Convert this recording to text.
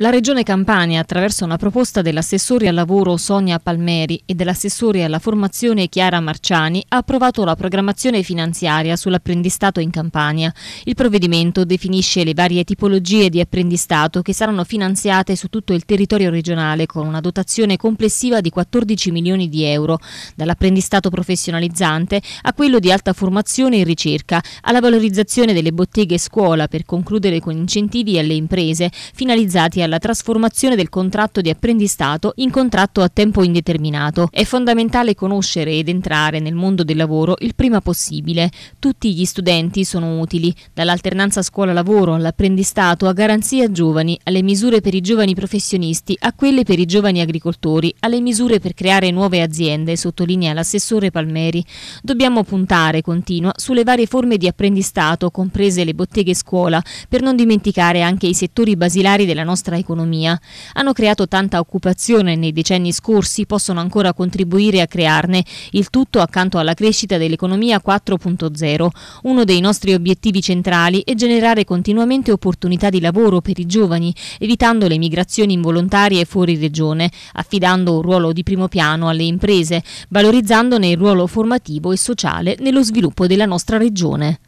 La Regione Campania, attraverso una proposta dell'assessore al lavoro Sonia Palmeri e dell'assessore alla formazione Chiara Marciani, ha approvato la programmazione finanziaria sull'apprendistato in Campania. Il provvedimento definisce le varie tipologie di apprendistato che saranno finanziate su tutto il territorio regionale con una dotazione complessiva di 14 milioni di euro, dall'apprendistato professionalizzante a quello di alta formazione e ricerca, alla valorizzazione delle botteghe scuola per concludere con incentivi alle imprese finalizzati a alla trasformazione del contratto di apprendistato in contratto a tempo indeterminato. È fondamentale conoscere ed entrare nel mondo del lavoro il prima possibile. Tutti gli studenti sono utili, dall'alternanza scuola-lavoro all'apprendistato a garanzia giovani, alle misure per i giovani professionisti, a quelle per i giovani agricoltori, alle misure per creare nuove aziende, sottolinea l'assessore Palmeri. Dobbiamo puntare, continua, sulle varie forme di apprendistato, comprese le botteghe scuola, per non dimenticare anche i settori basilari della nostra economia. Hanno creato tanta occupazione nei decenni scorsi, possono ancora contribuire a crearne, il tutto accanto alla crescita dell'economia 4.0. Uno dei nostri obiettivi centrali è generare continuamente opportunità di lavoro per i giovani, evitando le migrazioni involontarie fuori regione, affidando un ruolo di primo piano alle imprese, valorizzandone il ruolo formativo e sociale nello sviluppo della nostra regione.